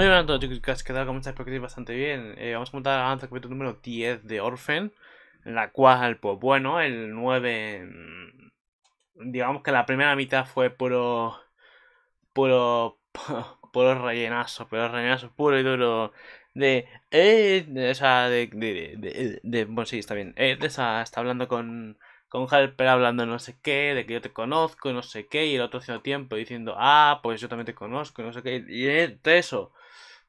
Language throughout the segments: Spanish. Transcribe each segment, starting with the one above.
Muy bien, todos chicos, ¿qué tal? ¿Cómo estáis? Espero que bastante bien. Eh, vamos a contar avance al capítulo número 10 de Orphan, en la cual, pues bueno, el 9... Mm, digamos que la primera mitad fue puro... Puro... Puro rellenazo, pero rellenazo puro y duro de... esa eh, de... de, de, bueno, sí, está bien. Eh, esa, está hablando con con Helper hablando no sé qué, de que yo te conozco no sé qué, y el otro haciendo tiempo diciendo, ah, pues yo también te conozco no sé qué, y entre eso,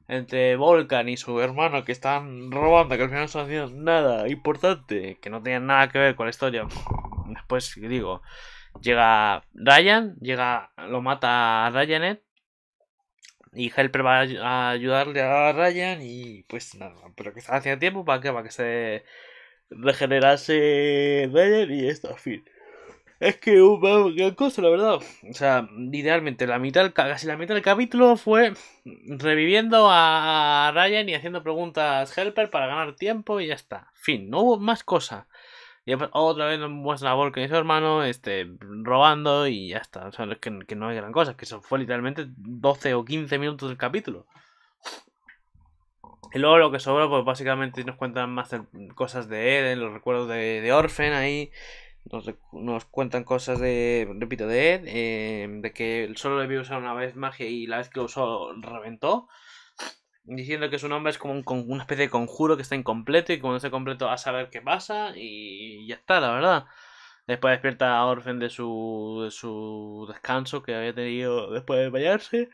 entre Volcan y su hermano que están robando, que al final no están haciendo nada importante, que no tenían nada que ver con la historia, después digo, llega Ryan, llega, lo mata a Ryanet, y Helper va a ayudarle a Ryan y pues nada, pero que hacía tiempo para que, para que se regenerarse Ryan y esto, fin. Es que hubo uh, gran cosa, la verdad. O sea, idealmente la mitad, casi la mitad del capítulo fue reviviendo a Ryan y haciendo preguntas helper para ganar tiempo y ya está. Fin, no hubo más cosa. Y otra vez nos muestra a Volker y su hermano este, robando y ya está. O sea, que, que no hay gran cosa, que eso fue literalmente 12 o 15 minutos del capítulo. El luego lo que sobra, pues básicamente nos cuentan más cosas de Eden, los recuerdos de, de ahí. Nos, cuentan cosas de, repito, de Ed, eh, de que solo solo vio usar una vez magia y la vez que lo usó reventó. Diciendo que su nombre es como con una especie de conjuro que está incompleto y como cuando está completo a saber qué pasa y ya está, la verdad. Después despierta a Orfen de su, de su descanso que había tenido después de bañarse.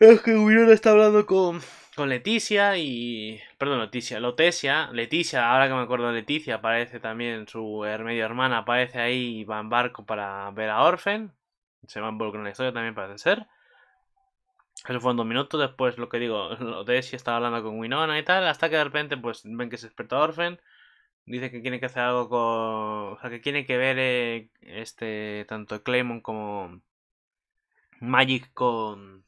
Es que Winona está hablando con, con Leticia y. Perdón, Leticia, Lotesia. Leticia, ahora que me acuerdo de Leticia, aparece también su medio hermana, aparece ahí y va en barco para ver a Orfen. Se va involucrar en la historia también, parece ser. Eso en dos minutos. Después, lo que digo, Lotesia estaba hablando con Winona y tal. Hasta que de repente, pues ven que se despertó Orfen. Dice que tiene que hacer algo con. O sea, que tiene que ver eh, este tanto Claymon como Magic con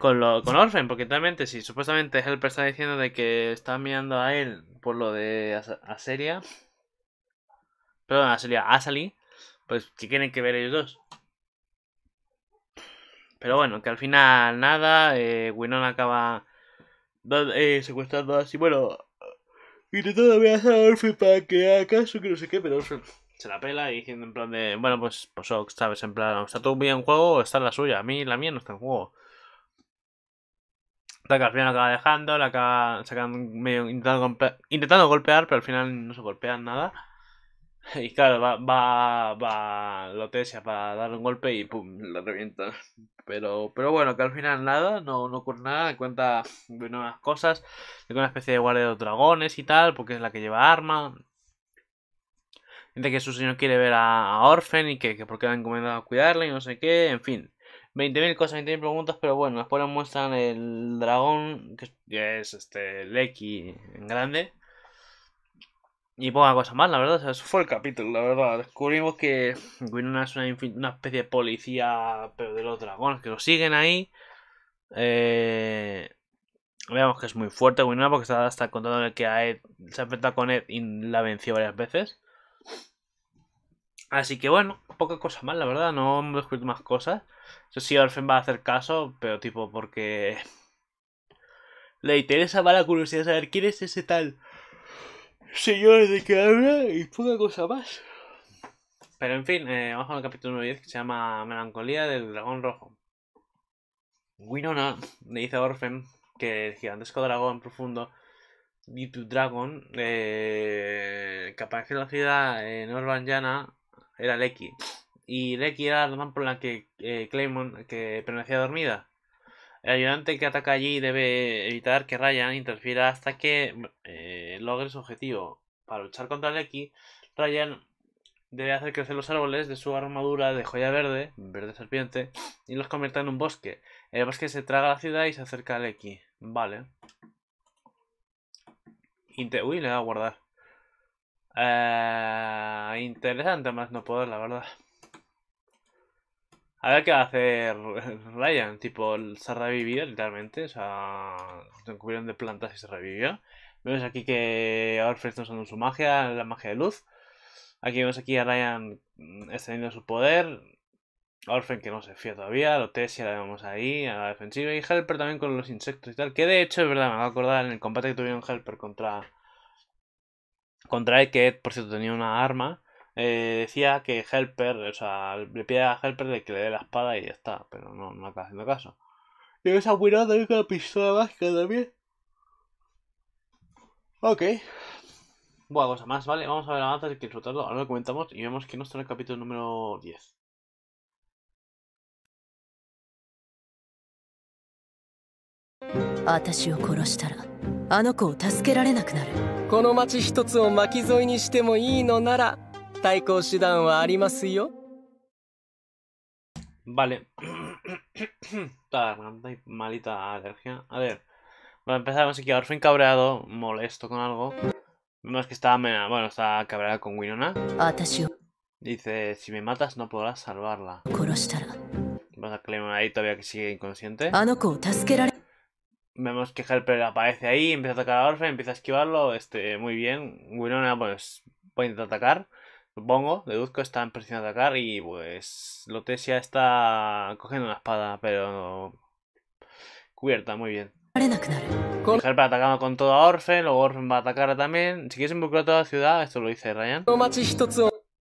con, lo, con porque realmente si supuestamente Helper está diciendo de que está mirando a él por lo de Aseria, perdón, Aseria, Asali, pues que tienen que ver ellos dos. Pero bueno, que al final nada, eh, Winona acaba eh, secuestrando así, bueno, y intentando amenazar a Orfen para que haga caso, que no sé qué, pero Orfen se la pela y diciendo en plan de, bueno, pues, pues, ¿sabes? En plan, está todo bien en juego está la suya, a mí la mía no está en juego que al final acaba dejando, la acaba sacando medio intentando golpear, pero al final no se golpean nada. Y claro, va, va, va Lotesia para dar un golpe y pum, la revienta. Pero, pero bueno, que al final nada, no, no ocurre nada, cuenta nuevas cosas, de una especie de guardia de dragones y tal, porque es la que lleva arma. gente que su señor quiere ver a, Orphen y que, porque le han encomendado a cuidarla y no sé qué, en fin. 20.000 cosas, 20.000 preguntas, pero bueno, después nos muestran el dragón, que es este Leki en grande. Y una cosa más, la verdad, eso fue el capítulo, la verdad. Descubrimos que Winona es una, especie de policía, pero de los dragones, que lo siguen ahí. Eh, veamos que es muy fuerte Winona, porque está, está contando que a Ed, se ha enfrentado con Ed y la venció varias veces. Así que bueno, poca cosa más, la verdad, no hemos descubierto más cosas. eso sí, Orfen va a hacer caso, pero tipo porque... Le interesa, va la curiosidad saber quién es ese tal señor de que habla y poca cosa más. Pero en fin, eh, vamos vamos al capítulo número 10 que se llama Melancolía del Dragón Rojo. Winona le dice a Orfen que el gigantesco dragón profundo, Deep Dragon, eh, que aparece en la ciudad en Orban era Lecky. Y Lecky era la razón por la que eh, Claymon que permanecía dormida. El ayudante que ataca allí debe evitar que Ryan interfiera hasta que eh, logre su objetivo. Para luchar contra Lecky, Ryan debe hacer crecer los árboles de su armadura de joya verde, verde serpiente, y los convierta en un bosque. El bosque se traga a la ciudad y se acerca a Lecky. Vale. Uy, le va a guardar. Ah, interesante más no poder, la verdad. A ver qué va a hacer Ryan. Tipo, se ha revivido literalmente. O sea, se cubrieron de plantas y se revivió. Vemos aquí que Orphan está usando su magia, la magia de luz. Aquí vemos aquí a Ryan extendiendo su poder. Orphan que no se fía todavía, Lotesia la vemos ahí, a la defensiva, y Helper también con los insectos y tal, que de hecho es verdad, me va a acordar en el combate que tuvieron Helper contra contra el que por cierto, tenía una arma, eh, decía que Helper, o sea, le pide a Helper de que le dé la espada y ya está, pero no, no haciendo caso. Y esa buena también con la pistola mágica también. Ok. Bueno, cosa más, vale, vamos a ver del que disfrutarlo, ahora lo comentamos y vemos que no está en el capítulo número 10. 私を殺したらあの子を助けられなくなるこの町一つを巻き添えにしてもいいのなら対抗手段はありますよ Vale. Está garganta y malita alergia. A ver, para empezar, vamos aquí a Orphan cabreado, molesto con algo. Vemos que está, bueno, está cabreada con Winona. Dice, si me matas no podrás salvarla. Vamos a Clem ahí todavía que sigue inconsciente. Vemos que Helper aparece ahí, empieza a atacar a Orfe, empieza a esquivarlo, este, muy bien. Winona, pues, va a intentar atacar, pongo, deduzco, está en presión de atacar y, pues, Lotesia está cogiendo una espada, pero cubierta, muy bien. Helper atacando con todo a Orfe, luego Orfe va a atacar también. Si quieres involucrar a toda la ciudad, esto lo dice Ryan.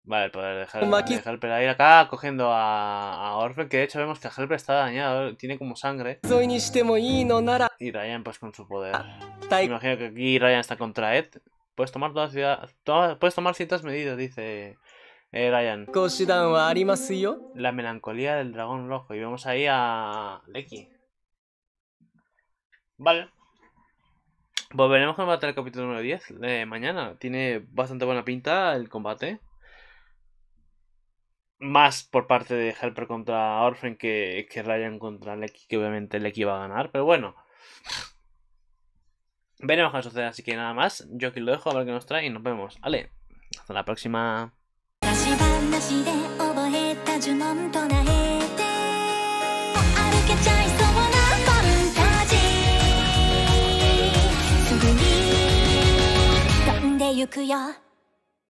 Vale, poder pues dejar, Maki... dejar Helper Ahí acá cogiendo a, a que de hecho vemos que Helper está dañado, tiene como sangre. Y Ryan pues con su poder. Ah, Me imagino que aquí Ryan está contra Ed. Puedes tomar todas ciudad... puedes tomar ciertas medidas, dice eh, Ryan. La melancolía del dragón rojo. Y vemos ahí a Leki. Vale. Volveremos con el combate capítulo número 10 de eh, mañana. Tiene bastante buena pinta el combate más por parte de Helper contra Orphan que, que Ryan contra Lecky, que obviamente Lecky iba a ganar, pero bueno. Veremos qué sucede, así que nada más. Yo aquí lo dejo a ver qué nos trae y nos vemos. Vale, hasta la próxima.